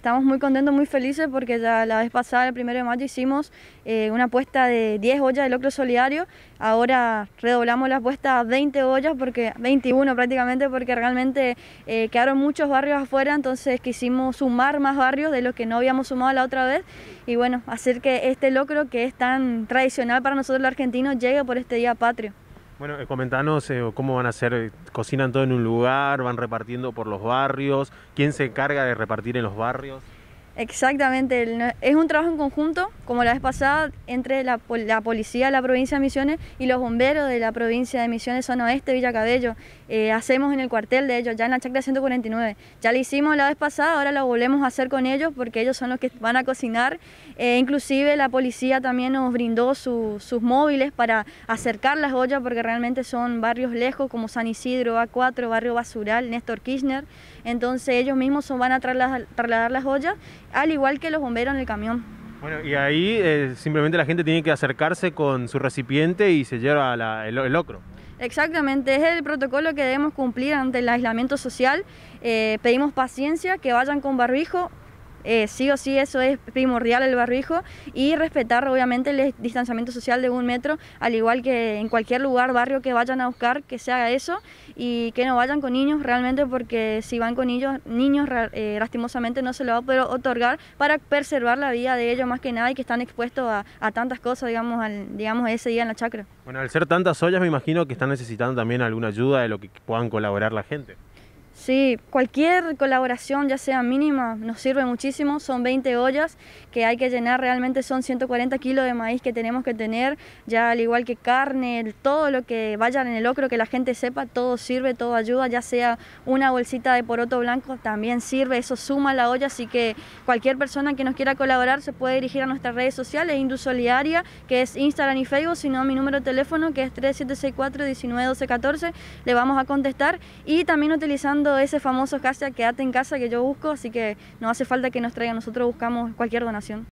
Estamos muy contentos, muy felices porque ya la vez pasada, el primero de mayo, hicimos eh, una apuesta de 10 ollas de locro solidario. Ahora redoblamos la apuesta a 20 ollas, porque 21 prácticamente, porque realmente eh, quedaron muchos barrios afuera, entonces quisimos sumar más barrios de los que no habíamos sumado la otra vez. Y bueno, hacer que este locro que es tan tradicional para nosotros los argentinos llegue por este día patrio. Bueno, eh, comentanos eh, cómo van a hacer, eh, cocinan todo en un lugar, van repartiendo por los barrios, quién se encarga de repartir en los barrios. Exactamente, es un trabajo en conjunto, como la vez pasada, entre la, policía de la provincia de Misiones y los bomberos de la provincia de Misiones Zona Oeste, Villa Cabello. Eh, hacemos en el cuartel de ellos, ya en la chacra 149. Ya lo hicimos la vez pasada, ahora lo volvemos a hacer con ellos porque ellos son los que van a cocinar. Eh, inclusive la policía también nos brindó sus móviles para acercar las ollas porque realmente son barrios lejos como San Isidro, A4, Barrio Basural, Néstor Kirchner. Entonces ellos mismos son, van a trasladar las ollas al igual que los bomberos en el camión. Bueno, y ahí eh, simplemente la gente tiene que acercarse con su recipiente y se lleva el, locro. Exactamente, es el protocolo que debemos cumplir ante el aislamiento social. Eh, pedimos paciencia, que vayan con barbijo, eh, sí o sí eso es primordial el barrijo y respetar obviamente el distanciamiento social de un metro, al igual que en cualquier lugar, barrio que vayan a buscar, que se haga eso y que no vayan con niños realmente porque si van con niños, niños eh, lastimosamente no se lo va a poder otorgar para preservar la vida de ellos más que nada y que están expuestos a, tantas cosas, digamos, al, digamos, ese día en la chacra. Bueno, al ser tantas ollas me imagino que están necesitando también alguna ayuda de lo que puedan colaborar la gente. Sí, cualquier colaboración, ya sea mínima, nos sirve muchísimo. Son 20 ollas que hay que llenar, realmente son 140 kilos de maíz que tenemos que tener, ya al igual que carne, todo lo que vaya en el ocro que la gente sepa, todo sirve, todo ayuda, ya sea una bolsita de poroto blanco también sirve, eso suma la olla, así que cualquier persona que nos quiera colaborar se puede dirigir a nuestras redes sociales, Indusoliaria, que es Instagram y Facebook, sino mi número de teléfono que es 3764-191214, le vamos a contestar y también utilizando ese famoso casa quédate en casa que yo busco, así que no hace falta que nos traigan, nosotros buscamos cualquier donación.